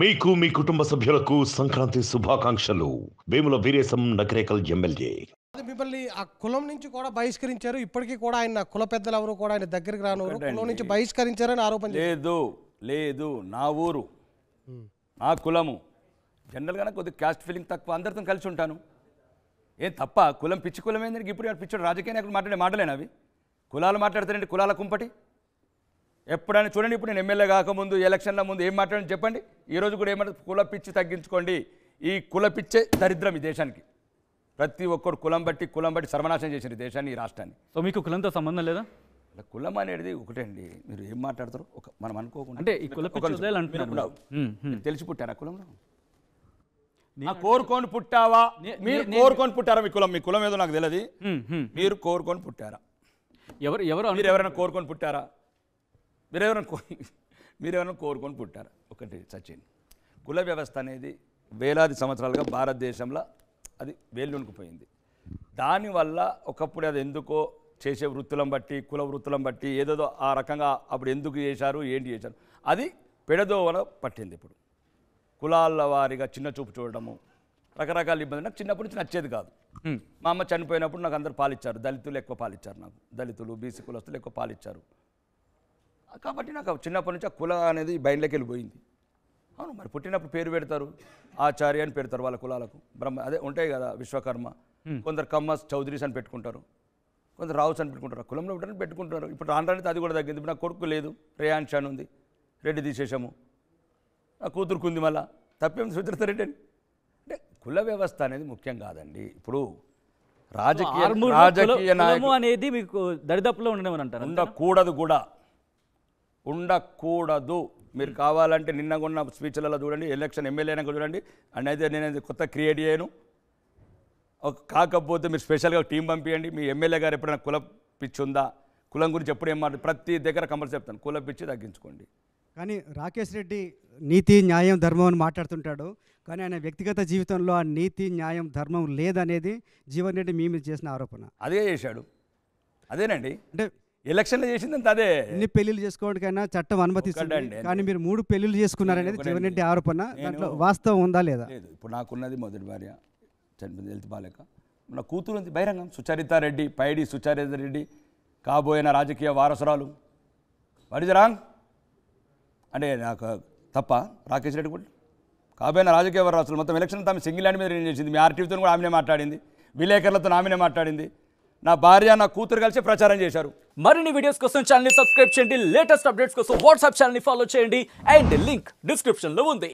మీకు మీ కుటుంబ సభ్యులకు సంక్రాంతి శుభాకాంక్షలు భీముల వీరేశం నకరేకల్ ఎమ్మెల్యే మిమ్మల్ని ఆ కులం నుంచి కూడా బహిష్కరించారు ఇప్పటికీ కూడా ఆయన కుల పెద్దలు ఎవరు కూడా ఆయన దగ్గరికి రాను కులం నుంచి బహిష్కరించారని ఆరోపణ లేదు లేదు నా ఊరు నా కులము జనరల్గానే కొద్దిగా క్యాస్ట్ ఫీలింగ్ తక్కువ అందరితో కలిసి ఉంటాను ఏం తప్ప కులం పిచ్చి కులం ఏంటంటే ఇప్పుడు పిచ్చుడు రాజకీయ నాయకులు మాట్లాడే మాటలేను అవి కులాలు మాట్లాడతారండి కులాల కుంపటి ఎప్పుడైనా చూడండి ఇప్పుడు నేను ఎమ్మెల్యే కాకముందు ఎలక్షన్ల ముందు ఏం మాట్లాడని చెప్పండి ఈరోజు కూడా ఏమంటారు కుల పిచ్చి తగ్గించుకోండి ఈ కుల పిచ్చే దరిద్రం ఈ దేశానికి ప్రతి ఒక్కరు కులం బట్టి కులం బట్టి సర్వనాశనం చేసిన దేశాన్ని ఈ రాష్ట్రాన్ని సో మీకు కులంతో సంబంధం లేదా కులం అనేది ఒకటే అండి మీరు ఏం మాట్లాడతారు ఒక మనం అనుకోకుండా అంటే ఈ కుల తెలిసి పుట్టారా కులంలో కోరుకొని పుట్టావా మీరు కోరుకొని పుట్టారా మీ కులం మీ కులం ఏదో నాకు తెలియదు మీరు కోరుకొని పుట్టారా ఎవరు ఎవరు మీరు ఎవరైనా కోరుకొని పుట్టారా మీరు ఎవరైనా మీరు ఏమైనా కోరుకొని పుట్టారు ఒకటి సచిన్ కుల వ్యవస్థ అనేది వేలాది సంవత్సరాలుగా భారతదేశంలో అది వేళ్ళునికిపోయింది దానివల్ల ఒకప్పుడు అది ఎందుకో చేసే వృత్తులను బట్టి కుల వృత్తులను బట్టి ఏదేదో ఆ రకంగా అప్పుడు ఎందుకు చేశారు ఏంటి చేశారు అది పెడదోవల పట్టింది ఇప్పుడు కులాల వారిగా చిన్న చూపు చూడడము రకరకాల ఇబ్బంది నాకు చిన్నప్పటి నుంచి నచ్చేది కాదు మా అమ్మ చనిపోయినప్పుడు నాకు అందరు పాలిచ్చారు దళితులు ఎక్కువ పాలిచ్చారు నాకు దళితులు బీసీ కులస్తులు ఎక్కువ పాలిచ్చారు కాబట్టి నాకు చిన్నప్పటి నుంచి ఆ కుల అనేది బయటలోకి వెళ్ళిపోయింది అవును మరి పుట్టినప్పుడు పేరు పెడతారు ఆచార్య అని పెడతారు వాళ్ళ కులాలకు బ్రహ్మ అదే ఉంటాయి కదా విశ్వకర్మ కొందరు కమ్మస్ చౌదరీస్ అని పెట్టుకుంటారు కొందరు రావుస్ అని పెట్టుకుంటారు కులంలో ఉంటారని పెట్టుకుంటున్నారు ఇప్పుడు రానడానికి అది కూడా తగ్గింది ఇప్పుడు నా కొడుకు లేదు రేయాన్ష్ అని ఉంది రెడ్డి తీసేసాము నా కూతురుకుంది మళ్ళా తప్పేం సుచరిత రెడ్డి అని అంటే కుల వ్యవస్థ అనేది ముఖ్యం కాదండి ఇప్పుడు రాజకీయ రాజకీయ అనేది మీకు దరిదాపులో ఉండడం అంటారు ఉండకూడదు కూడా ఉండకూడదు మీరు కావాలంటే నిన్న కొన్న స్పీచ్లలో చూడండి ఎలక్షన్ ఎమ్మెల్యేనాక చూడండి అండ్ అయితే నేను కొత్త క్రియేట్ చేయను కాకపోతే మీరు స్పెషల్గా టీం పంపించండి మీ ఎమ్మెల్యే గారు ఎప్పుడైనా కుల పిచ్చి ఉందా కులం గురించి ఎప్పుడు ఏం మాట ప్రతి దగ్గర కంపల్సరీ చెప్తాను కుల పిచ్చి తగ్గించుకోండి కానీ రాకేష్ రెడ్డి నీతి న్యాయం ధర్మం అని మాట్లాడుతుంటాడు కానీ ఆయన వ్యక్తిగత జీవితంలో ఆ నీతి న్యాయం ధర్మం లేదనేది జీవన్ రెడ్డి మీ మీద చేసిన ఆరోపణ అదే చేశాడు అదేనండి అంటే ఎలక్షన్లు అంత అదే ఎన్ని పెళ్లిలు చేసుకోవడానికైనా చట్టం అనుమతి కానీ మీరు మూడు పెళ్లిలు చేసుకున్నారనేది జీవనరెడ్డి ఆరోపణ దాంట్లో వాస్తవం ఉందా లేదా ఇప్పుడు నాకున్నది మొదటి భార్య చనిపోయింది హెల్త్ బాలేక నా కూతురు ఉంది బహిరంగం సుచరితారెడ్డి పైడి సుచరితారెడ్డి కాబోయిన రాజకీయ వారసురాలు వాట్ రాంగ్ అంటే నాకు తప్ప రాకేష్ రెడ్డి కూడా కాబోయిన రాజకీయ వారసులు మొత్తం ఎలక్షన్ తమ సింగిల్ హ్యాండ్ మీద రెండు చేసింది మీ ఆర్టీవీతో కూడా ఆమెనే మాట్లాడింది విలేకరులతో ఆమెనే మాట్లాడింది నా భార్య నా కూతురు కలిసి ప్రచారం చేశారు మరిన్ని వీడియోస్ కోసం ఛానల్ సబ్స్క్రైబ్ చేయండి లేటెస్ట్ అప్డేట్స్ కోసం వాట్సాప్ ఛానల్ ఫాలో చేయండి అండ్ లింక్ డిస్క్రిప్షన్లో ఉంది